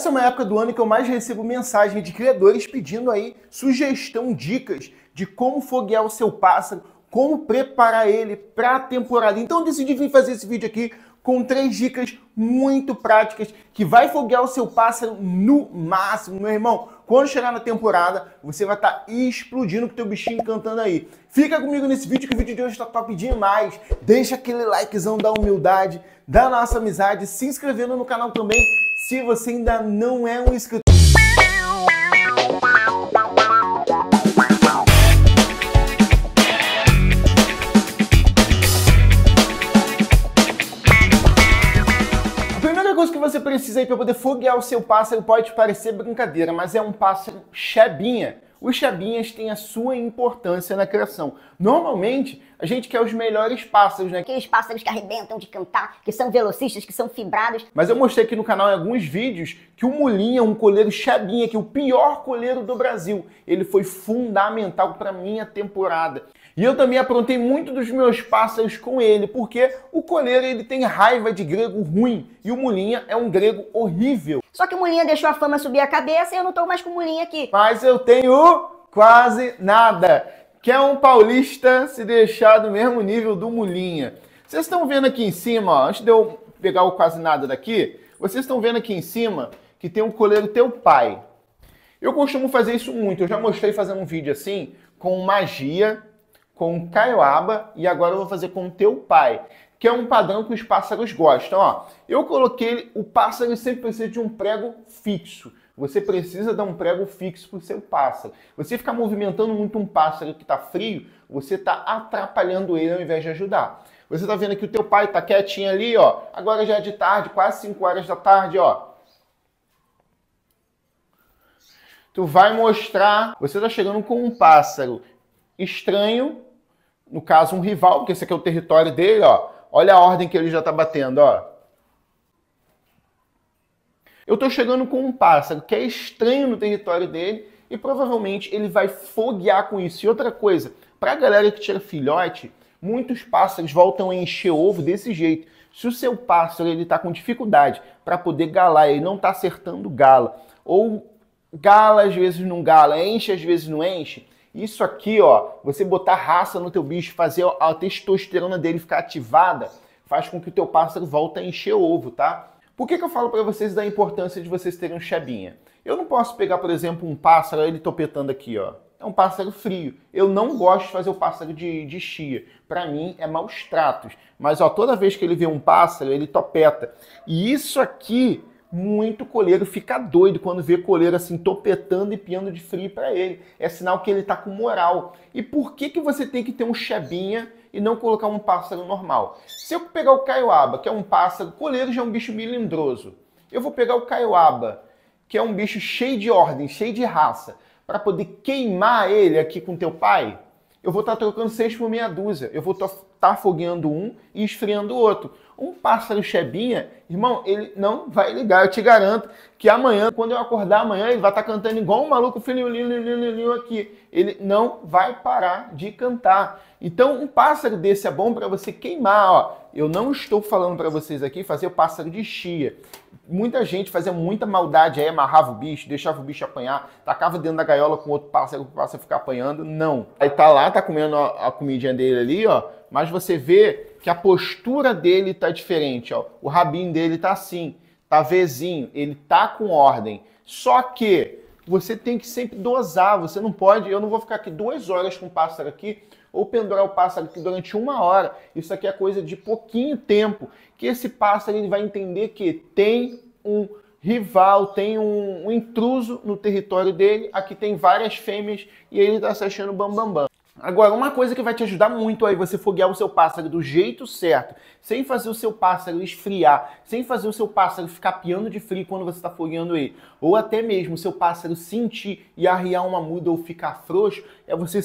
Essa é uma época do ano que eu mais recebo mensagem de criadores pedindo aí sugestão, dicas de como foguear o seu pássaro, como preparar ele para a temporada. Então decidi vir fazer esse vídeo aqui com três dicas muito práticas que vai foguear o seu pássaro no máximo, meu irmão. Quando chegar na temporada, você vai estar tá explodindo com o teu bichinho cantando aí. Fica comigo nesse vídeo que o vídeo de hoje está top demais. Deixa aquele likezão da humildade, da nossa amizade, se inscrevendo no canal também se você ainda não é um inscrito, coisa que você precisa aí para poder foguear o seu pássaro pode parecer brincadeira, mas é um pássaro chebinha os chabinhas têm a sua importância na criação. Normalmente, a gente quer os melhores pássaros, né? Aqueles pássaros que arrebentam de cantar, que são velocistas, que são fibrados. Mas eu mostrei aqui no canal em alguns vídeos que o Mulinha, um coleiro chabinha, que é o pior coleiro do Brasil, ele foi fundamental para minha temporada. E eu também aprontei muito dos meus pássaros com ele, porque o coleiro ele tem raiva de grego ruim e o Mulinha é um grego horrível. Só que o Mulinha deixou a fama subir a cabeça e eu não tô mais com o Mulinha aqui. Mas eu tenho quase nada, que é um paulista se deixar do mesmo nível do Mulinha. Vocês estão vendo aqui em cima, ó, antes de eu pegar o quase nada daqui, vocês estão vendo aqui em cima que tem um coleiro teu pai. Eu costumo fazer isso muito, eu já mostrei fazendo um vídeo assim com magia com Caioaba e agora eu vou fazer com teu pai, que é um padrão que os pássaros gostam. Ó, eu coloquei o pássaro sempre precisa de um prego fixo. Você precisa dar um prego fixo para o seu pássaro. Você ficar movimentando muito um pássaro que está frio, você está atrapalhando ele ao invés de ajudar. Você está vendo que o teu pai está quietinho ali, ó. Agora já é de tarde, quase 5 horas da tarde, ó. Tu vai mostrar. Você está chegando com um pássaro estranho no caso, um rival, porque esse aqui é o território dele, ó. Olha a ordem que ele já está batendo, ó. Eu estou chegando com um pássaro que é estranho no território dele e provavelmente ele vai foguear com isso. E outra coisa, para a galera que tira filhote, muitos pássaros voltam a encher ovo desse jeito. Se o seu pássaro ele está com dificuldade para poder galar, ele não está acertando gala, ou gala às vezes não gala, enche às vezes não enche, isso aqui, ó, você botar raça no teu bicho, fazer a testosterona dele ficar ativada, faz com que o teu pássaro volte a encher o ovo, tá? Por que, que eu falo para vocês da importância de vocês terem um chebinha? Eu não posso pegar, por exemplo, um pássaro, ele topetando aqui, ó. É um pássaro frio. Eu não gosto de fazer o pássaro de, de chia. Para mim é maus tratos. Mas ó, toda vez que ele vê um pássaro, ele topeta. E isso aqui muito coleiro fica doido quando vê coleiro assim topetando e piando de frio para ele. É sinal que ele tá com moral. E por que que você tem que ter um chebinha e não colocar um pássaro normal? Se eu pegar o caiuaba, que é um pássaro, coleiro já é um bicho milindroso. Eu vou pegar o caiuaba, que é um bicho cheio de ordem, cheio de raça, para poder queimar ele aqui com teu pai? eu vou estar tá trocando seis por meia dúzia. Eu vou estar tá fogueando um e esfriando o outro. Um pássaro chebinha, irmão, ele não vai ligar. Eu te garanto que amanhã, quando eu acordar amanhã, ele vai estar tá cantando igual um maluco filhinho aqui. Ele não vai parar de cantar. Então, um pássaro desse é bom para você queimar, ó eu não estou falando para vocês aqui fazer o pássaro de chia. Muita gente fazia muita maldade aí, amarrava o bicho, deixava o bicho apanhar, tacava dentro da gaiola com outro pássaro para o pássaro ficar apanhando. Não. Aí tá lá, tá comendo a, a comidinha dele ali, ó, mas você vê que a postura dele tá diferente, ó. O rabinho dele tá assim, tá vezinho, ele tá com ordem. Só que você tem que sempre dosar, você não pode, eu não vou ficar aqui duas horas com o pássaro aqui ou pendurar o pássaro aqui durante uma hora. Isso aqui é coisa de pouquinho tempo que esse pássaro ele vai entender que tem um rival, tem um, um intruso no território dele. Aqui tem várias fêmeas e ele está se achando bambambam. Bam, bam. Agora, uma coisa que vai te ajudar muito aí você foguear o seu pássaro do jeito certo, sem fazer o seu pássaro esfriar, sem fazer o seu pássaro ficar piando de frio quando você está fogueando ele, ou até mesmo o seu pássaro sentir e arriar uma muda ou ficar frouxo, é você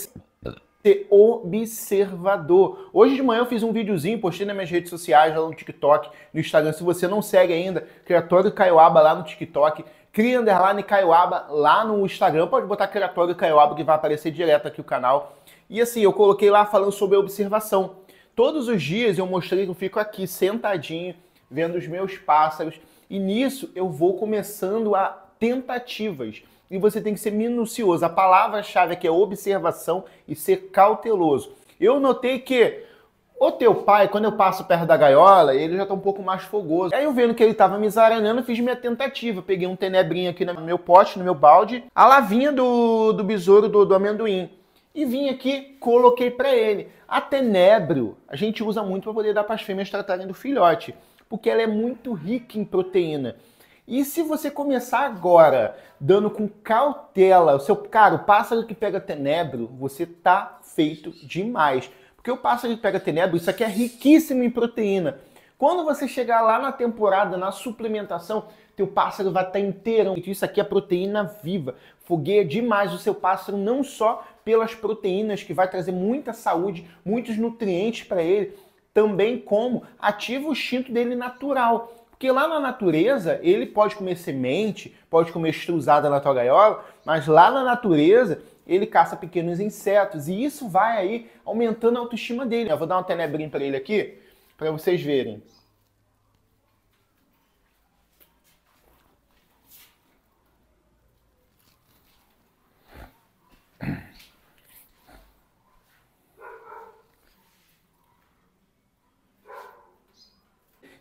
ser observador. Hoje de manhã eu fiz um videozinho, postei nas minhas redes sociais, lá no TikTok, no Instagram. Se você não segue ainda, Criatório Caioaba lá no TikTok, Cria Underline Caioaba lá no Instagram. Pode botar Criatório Caioaba que vai aparecer direto aqui o canal. E assim, eu coloquei lá falando sobre observação. Todos os dias eu mostrei que eu fico aqui sentadinho, vendo os meus pássaros. E nisso eu vou começando a tentativas e você tem que ser minucioso. A palavra-chave aqui é observação e ser cauteloso. Eu notei que o teu pai, quando eu passo perto da gaiola, ele já tá um pouco mais fogoso. Aí eu vendo que ele tava me zaranando, fiz minha tentativa. Peguei um tenebrinho aqui no meu pote, no meu balde, a lavinha do, do besouro do, do amendoim. E vim aqui, coloquei para ele. A tenebro, a gente usa muito para poder dar para as fêmeas tratarem do filhote, porque ela é muito rica em proteína. E se você começar agora, dando com cautela, o seu cara, o pássaro que pega tenebro, você tá feito demais. Porque o pássaro que pega tenebro, isso aqui é riquíssimo em proteína. Quando você chegar lá na temporada, na suplementação, teu pássaro vai estar tá inteirão. Isso aqui é proteína viva. Fogueia demais o seu pássaro, não só pelas proteínas, que vai trazer muita saúde, muitos nutrientes para ele, também como ativa o instinto dele natural porque lá na natureza, ele pode comer semente, pode comer estrusada na tua gaiola, mas lá na natureza, ele caça pequenos insetos. E isso vai aí aumentando a autoestima dele. Eu vou dar uma tenebrinha para ele aqui, para vocês verem.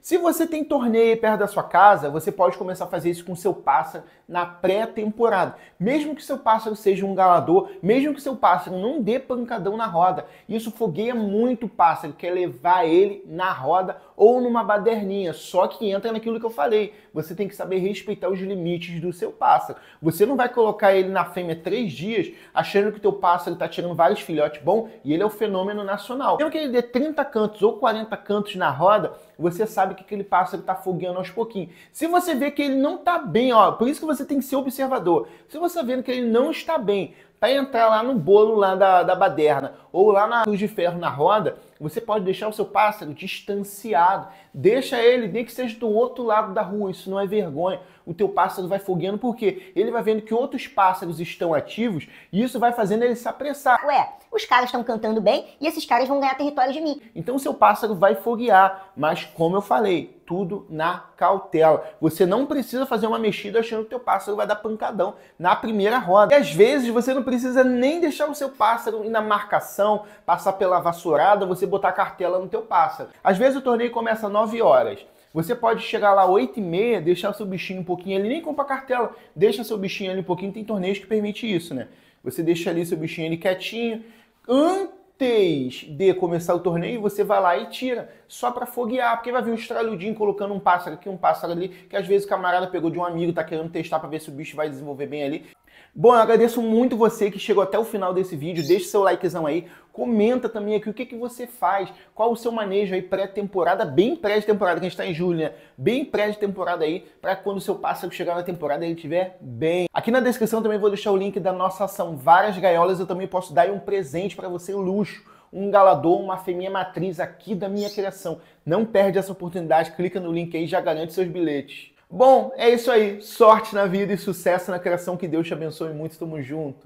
Se você tem torneio perto da sua casa, você pode começar a fazer isso com seu pássaro na pré-temporada. Mesmo que seu pássaro seja um galador, mesmo que seu pássaro não dê pancadão na roda, isso fogueia muito o pássaro, quer levar ele na roda ou numa baderninha. Só que entra naquilo que eu falei. Você tem que saber respeitar os limites do seu pássaro. Você não vai colocar ele na fêmea três dias achando que o teu pássaro está tirando vários filhotes bom e ele é o um fenômeno nacional. Mesmo que ele dê 30 cantos ou 40 cantos na roda, você sabe que aquele pássaro está fogueando aos pouquinhos. Se você vê que ele não está bem, ó, por isso que você tem que ser observador. Se você tá vê que ele não está bem, para entrar lá no bolo lá da, da baderna ou lá na cruz de ferro na roda, você pode deixar o seu pássaro distanciado. Deixa ele, nem que seja do outro lado da rua, isso não é vergonha. O teu pássaro vai fogueando porque ele vai vendo que outros pássaros estão ativos e isso vai fazendo ele se apressar. Ué, os caras estão cantando bem e esses caras vão ganhar território de mim. Então o seu pássaro vai foguear, mas como eu falei, tudo na cautela. Você não precisa fazer uma mexida achando que teu pássaro vai dar pancadão na primeira roda. E às vezes você não precisa nem deixar o seu pássaro ir na marcação, passar pela vassourada, você botar cartela no teu pássaro. Às vezes o torneio começa às 9 horas. Você pode chegar lá 8 e meia, deixar seu bichinho um pouquinho ali, nem compra cartela, deixa seu bichinho ali um pouquinho, tem torneios que permite isso, né? Você deixa ali seu bichinho ali quietinho, antes antes de começar o torneio, você vai lá e tira, só para foguear, porque vai vir um estraludinho colocando um pássaro aqui, um pássaro ali, que às vezes o camarada pegou de um amigo, tá querendo testar para ver se o bicho vai desenvolver bem ali. Bom, eu agradeço muito você que chegou até o final desse vídeo, deixe seu likezão aí, Comenta também aqui o que, que você faz, qual o seu manejo aí pré-temporada, bem pré-temporada, que a gente está em julho, né? Bem pré-temporada aí, para quando o seu pássaro chegar na temporada ele estiver bem. Aqui na descrição também vou deixar o link da nossa ação Várias Gaiolas, eu também posso dar um presente para você, um luxo um galador, uma fêmea matriz aqui da minha criação. Não perde essa oportunidade, clica no link aí e já garante seus bilhetes. Bom, é isso aí. Sorte na vida e sucesso na criação. Que Deus te abençoe muito. Tamo junto.